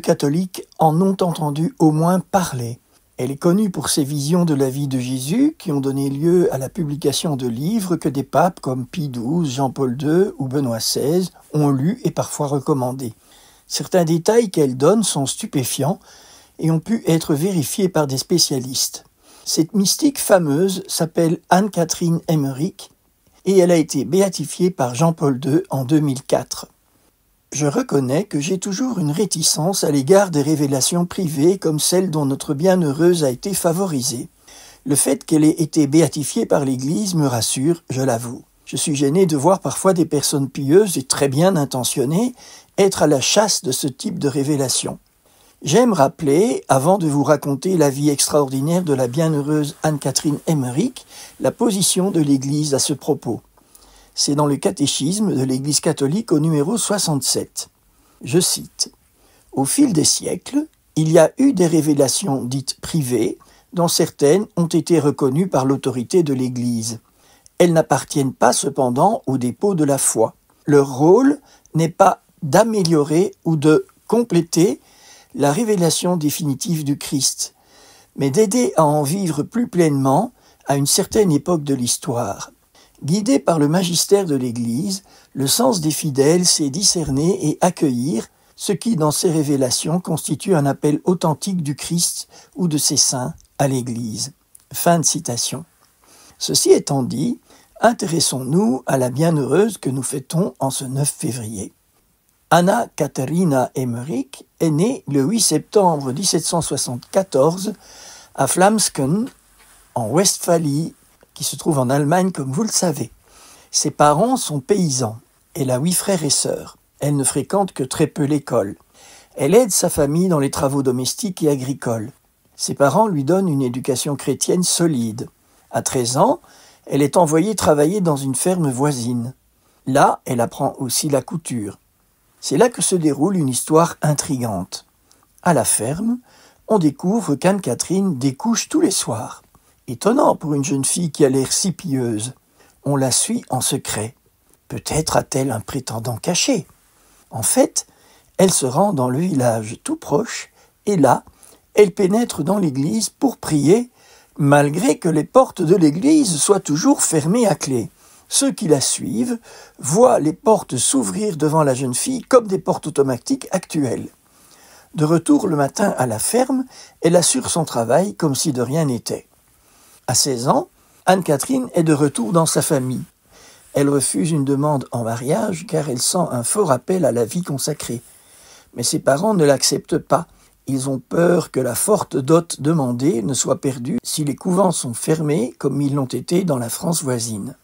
catholiques en ont entendu au moins parler. Elle est connue pour ses visions de la vie de Jésus qui ont donné lieu à la publication de livres que des papes comme Pie XII, Jean-Paul II ou Benoît XVI ont lus et parfois recommandés. Certains détails qu'elle donne sont stupéfiants et ont pu être vérifiés par des spécialistes. Cette mystique fameuse s'appelle Anne-Catherine Emmerich et elle a été béatifiée par Jean-Paul II en 2004. Je reconnais que j'ai toujours une réticence à l'égard des révélations privées comme celle dont notre bienheureuse a été favorisée. Le fait qu'elle ait été béatifiée par l'Église me rassure, je l'avoue. Je suis gêné de voir parfois des personnes pieuses et très bien intentionnées être à la chasse de ce type de révélation. J'aime rappeler, avant de vous raconter la vie extraordinaire de la bienheureuse Anne-Catherine Emmerich, la position de l'Église à ce propos. C'est dans le catéchisme de l'Église catholique au numéro 67. Je cite Au fil des siècles, il y a eu des révélations dites privées, dont certaines ont été reconnues par l'autorité de l'Église. Elles n'appartiennent pas cependant au dépôt de la foi. Leur rôle n'est pas d'améliorer ou de compléter la révélation définitive du Christ, mais d'aider à en vivre plus pleinement à une certaine époque de l'histoire. Guidé par le magistère de l'Église, le sens des fidèles sait discerner et accueillir ce qui, dans ses révélations, constitue un appel authentique du Christ ou de ses saints à l'Église. Fin de citation. Ceci étant dit, intéressons-nous à la bienheureuse que nous fêtons en ce 9 février. Anna Katharina Emmerich est née le 8 septembre 1774 à Flamsken, en Westphalie, qui se trouve en Allemagne, comme vous le savez. Ses parents sont paysans. Elle a huit frères et sœurs. Elle ne fréquente que très peu l'école. Elle aide sa famille dans les travaux domestiques et agricoles. Ses parents lui donnent une éducation chrétienne solide. À 13 ans, elle est envoyée travailler dans une ferme voisine. Là, elle apprend aussi la couture. C'est là que se déroule une histoire intrigante. À la ferme, on découvre qu'Anne-Catherine découche tous les soirs. Étonnant pour une jeune fille qui a l'air si pieuse. On la suit en secret. Peut-être a-t-elle un prétendant caché. En fait, elle se rend dans le village tout proche, et là, elle pénètre dans l'église pour prier, malgré que les portes de l'église soient toujours fermées à clé. Ceux qui la suivent voient les portes s'ouvrir devant la jeune fille comme des portes automatiques actuelles. De retour le matin à la ferme, elle assure son travail comme si de rien n'était. À 16 ans, Anne-Catherine est de retour dans sa famille. Elle refuse une demande en mariage car elle sent un fort appel à la vie consacrée. Mais ses parents ne l'acceptent pas. Ils ont peur que la forte dot demandée ne soit perdue si les couvents sont fermés comme ils l'ont été dans la France voisine.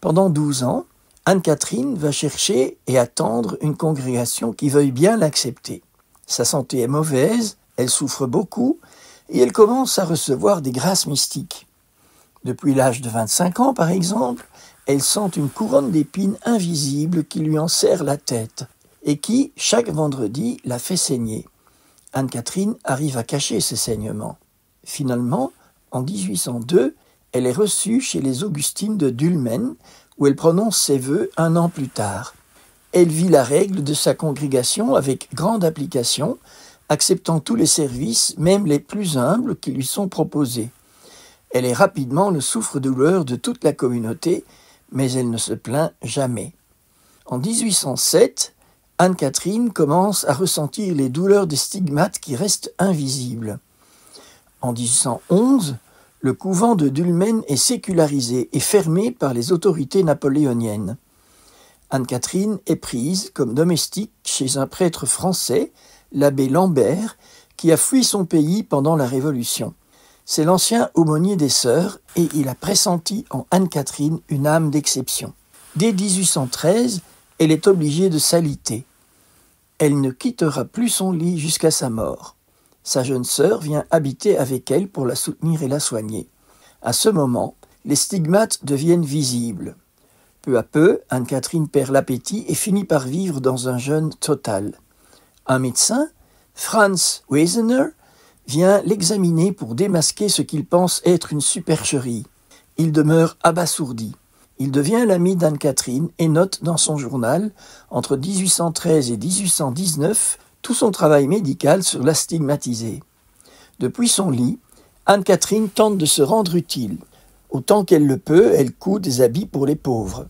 Pendant 12 ans, Anne-Catherine va chercher et attendre une congrégation qui veuille bien l'accepter. Sa santé est mauvaise, elle souffre beaucoup et elle commence à recevoir des grâces mystiques. Depuis l'âge de 25 ans, par exemple, elle sent une couronne d'épines invisible qui lui enserre la tête et qui, chaque vendredi, la fait saigner. Anne-Catherine arrive à cacher ses saignements. Finalement, en 1802, elle est reçue chez les Augustines de Dulmen, où elle prononce ses vœux un an plus tard. Elle vit la règle de sa congrégation avec grande application, acceptant tous les services, même les plus humbles, qui lui sont proposés. Elle est rapidement le souffre-douleur de toute la communauté, mais elle ne se plaint jamais. En 1807, Anne-Catherine commence à ressentir les douleurs des stigmates qui restent invisibles. En 1811, le couvent de Dulmen est sécularisé et fermé par les autorités napoléoniennes. Anne-Catherine est prise comme domestique chez un prêtre français, l'abbé Lambert, qui a fui son pays pendant la Révolution. C'est l'ancien aumônier des sœurs et il a pressenti en Anne-Catherine une âme d'exception. Dès 1813, elle est obligée de s'aliter. Elle ne quittera plus son lit jusqu'à sa mort. Sa jeune sœur vient habiter avec elle pour la soutenir et la soigner. À ce moment, les stigmates deviennent visibles. Peu à peu, Anne-Catherine perd l'appétit et finit par vivre dans un jeûne total. Un médecin, Franz Wiesener, vient l'examiner pour démasquer ce qu'il pense être une supercherie. Il demeure abasourdi. Il devient l'ami d'Anne-Catherine et note dans son journal, entre 1813 et 1819, tout son travail médical sur la stigmatisée. Depuis son lit, Anne-Catherine tente de se rendre utile. Autant qu'elle le peut, elle coud des habits pour les pauvres.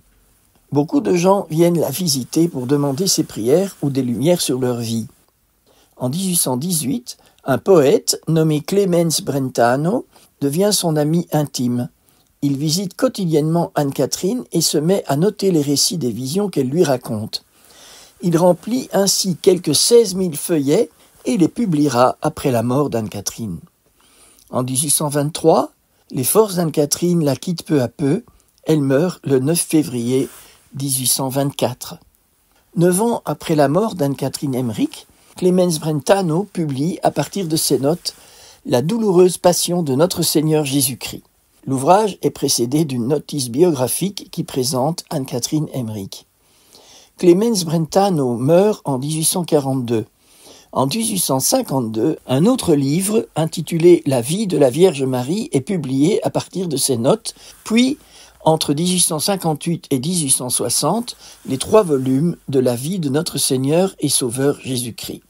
Beaucoup de gens viennent la visiter pour demander ses prières ou des lumières sur leur vie. En 1818, un poète nommé Clemens Brentano devient son ami intime. Il visite quotidiennement Anne-Catherine et se met à noter les récits des visions qu'elle lui raconte. Il remplit ainsi quelques 16 000 feuillets et les publiera après la mort d'Anne-Catherine. En 1823, les forces d'Anne-Catherine la quittent peu à peu. Elle meurt le 9 février 1824. Neuf ans après la mort d'Anne-Catherine Emmerich, Clemens Brentano publie, à partir de ses notes, La douloureuse passion de notre Seigneur Jésus-Christ. L'ouvrage est précédé d'une notice biographique qui présente Anne-Catherine Emmerich. Clemens Brentano meurt en 1842. En 1852, un autre livre, intitulé La vie de la Vierge Marie, est publié à partir de ses notes, puis entre 1858 et 1860 les trois volumes de la vie de notre Seigneur et Sauveur Jésus-Christ.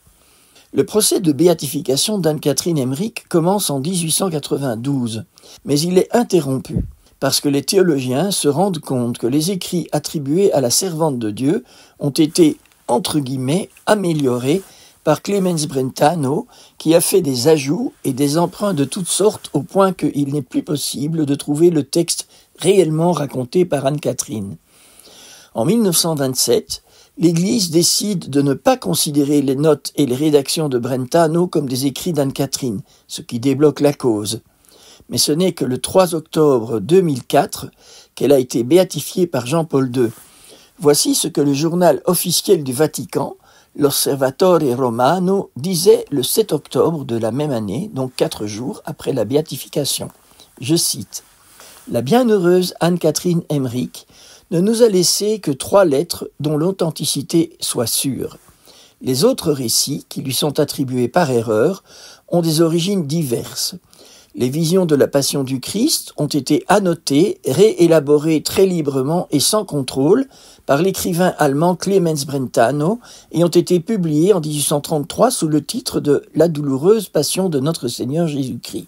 Le procès de béatification d'Anne-Catherine Emmerich commence en 1892, mais il est interrompu parce que les théologiens se rendent compte que les écrits attribués à la servante de Dieu ont été, entre guillemets, améliorés par Clemens Brentano, qui a fait des ajouts et des emprunts de toutes sortes au point qu'il n'est plus possible de trouver le texte réellement racontée par Anne-Catherine. En 1927, l'Église décide de ne pas considérer les notes et les rédactions de Brentano comme des écrits d'Anne-Catherine, ce qui débloque la cause. Mais ce n'est que le 3 octobre 2004 qu'elle a été béatifiée par Jean-Paul II. Voici ce que le journal officiel du Vatican, l'Osservatore Romano, disait le 7 octobre de la même année, donc quatre jours après la béatification. Je cite la bienheureuse Anne-Catherine Emmerich ne nous a laissé que trois lettres dont l'authenticité soit sûre. Les autres récits, qui lui sont attribués par erreur, ont des origines diverses. Les visions de la Passion du Christ ont été annotées, réélaborées très librement et sans contrôle par l'écrivain allemand Clemens Brentano et ont été publiées en 1833 sous le titre de La douloureuse Passion de notre Seigneur Jésus-Christ.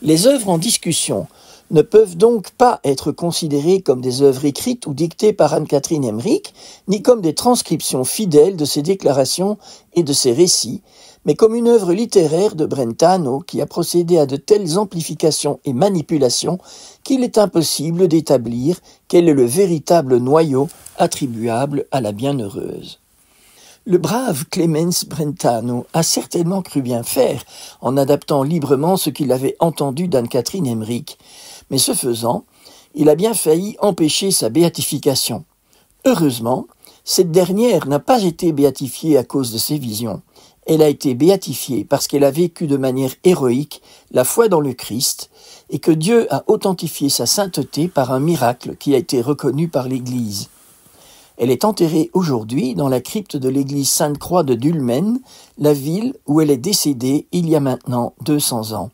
Les œuvres en discussion ne peuvent donc pas être considérées comme des œuvres écrites ou dictées par Anne-Catherine Emmerich, ni comme des transcriptions fidèles de ses déclarations et de ses récits, mais comme une œuvre littéraire de Brentano qui a procédé à de telles amplifications et manipulations qu'il est impossible d'établir quel est le véritable noyau attribuable à la bienheureuse. Le brave Clemens Brentano a certainement cru bien faire en adaptant librement ce qu'il avait entendu d'Anne-Catherine Emmerich mais ce faisant, il a bien failli empêcher sa béatification. Heureusement, cette dernière n'a pas été béatifiée à cause de ses visions. Elle a été béatifiée parce qu'elle a vécu de manière héroïque la foi dans le Christ et que Dieu a authentifié sa sainteté par un miracle qui a été reconnu par l'Église. Elle est enterrée aujourd'hui dans la crypte de l'église Sainte-Croix de Dulmen, la ville où elle est décédée il y a maintenant 200 ans.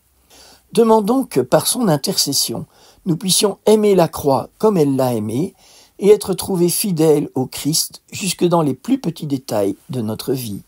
Demandons que par son intercession, nous puissions aimer la croix comme elle l'a aimée et être trouvés fidèles au Christ jusque dans les plus petits détails de notre vie.